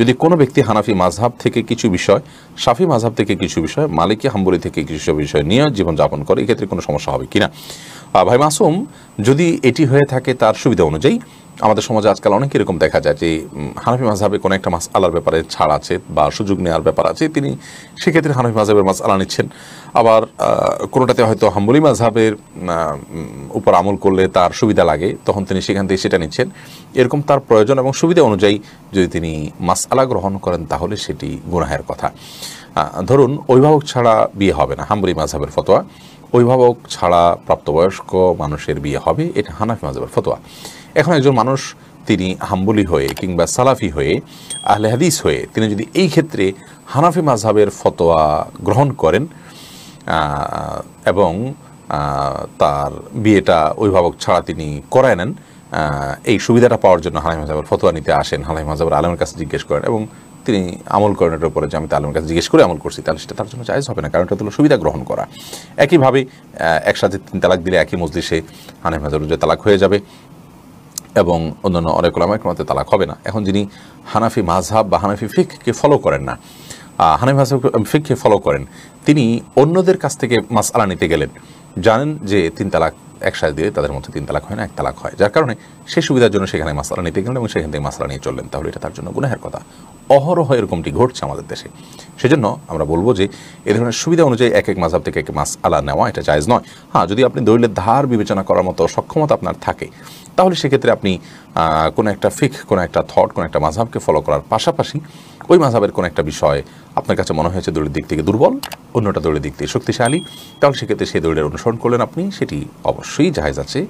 যদি কোনো ব্যক্তি হানাফি মাঝহাব থেকে কিছু বিষয় সাফি মাঝহাব থেকে কিছু বিষয় মালিকী হাম্বুরি থেকে কিছু বিষয় নিয়ে জীবনযাপন করে এক্ষেত্রে কোনো সমস্যা হবে কিনা ভাই মাসুম যদি এটি হয়ে থাকে তার সুবিধা অনুযায়ী আমাদের সমাজে আজকাল অনেক এরকম দেখা যায় যে হানফি মাঝহাবে কোনো একটা মাছ আলার ব্যাপারে ছাড় আছে বা সুযোগ নেওয়ার ব্যাপার আছে তিনি সেক্ষেত্রে হানফি মাঝহাবের মাছ আলা নিচ্ছেন আবার কোনোটাতে হয়তো হাম্বলি মাঝহাবের উপর আমল করলে তার সুবিধা লাগে তখন তিনি সেখান থেকে সেটা নিচ্ছেন এরকম তার প্রয়োজন এবং সুবিধা অনুযায়ী যদি তিনি মাস আলা গ্রহণ করেন তাহলে সেটি গুনাহের কথা ধরুন অভিভাবক ছাড়া বিয়ে হবে না হাম্বলি মাঝহাবের ফতোয়া অভিভাবক ছাড়া প্রাপ্তবয়স্ক মানুষের বিয়ে হবে এটা হানাফি মাঝহাবের ফতোয়া এখন একজন মানুষ তিনি হাম্বলি হয়ে কিংবা সালাফি হয়ে আহলে হাদিস হয়ে তিনি যদি এই ক্ষেত্রে হানাফি মাঝহাবের ফতোয়া গ্রহণ করেন এবং তার বিয়েটা অভিভাবক ছাড়া তিনি করায় নেন এই সুবিধাটা পাওয়ার জন্য হালাই মাজাবের ফতোয়া নিতে আসেন হালাই মাজাবের আলমের কাছে জিজ্ঞেস করেন এবং তিনি আমল করেন এটার উপরে যে আমি তালমের কাছে জিজ্ঞেস করে আমল করছি তাহলে সেটা তার জন্য চাইজ হবে না কারণ এটা হলো সুবিধা গ্রহণ করা একইভাবে একসাথে তিন তালাক দিলে একই মজলিসে হানাই মাজাবের যে তালাক হয়ে যাবে এবং অন্যান্য অনেক ওলামায় ক্রমাতে তালাক হবে না এখন যিনি হানাফি মাঝহাব বা হানাফি ফিককে ফলো করেন না হানাফি মাঝহাব ফিককে ফলো করেন তিনি অন্যদের কাছ থেকে মাস আলা নিতে গেলেন জানেন যে তিন তালাক একসাথে দিলে তাদের মধ্যে তিন তালাক হয় না এক তালাক হয় যার কারণে সেই সুবিধার জন্য সেখানে মাসালা নিতে গেলেন এবং সেখান থেকে মাসালা নিয়ে চললেন তাহলে এটা তার জন্য গুনাহের কথা অহরহ এরকমটি ঘটছে আমাদের দেশে সেজন্য আমরা বলবো যে এ ধরনের সুবিধা অনুযায়ী এক এক মাসাব থেকে এক মাস আলা নেওয়া এটা জায়জ নয় হ্যাঁ যদি আপনি দলিলের ধার বিবেচনা করার মতো সক্ষমতা আপনার থাকে তাহলে সেক্ষেত্রে আপনি কোনো একটা ফিক কোনো একটা থট কোনো একটা মাঝাবকে ফলো করার পাশাপাশি ওই মাঝাবের কোন একটা বিষয় আপনার কাছে মনে হয়েছে দলের দিক থেকে দুর্বল অন্যটা দলের দিক থেকে শক্তিশালী তাহলে সেক্ষেত্রে সেই দলের অনুসরণ করলেন আপনি সেটি অবশ্যই জাহেজ আছে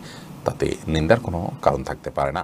তাতে নিন্দার কোনো কারণ থাকতে পারে না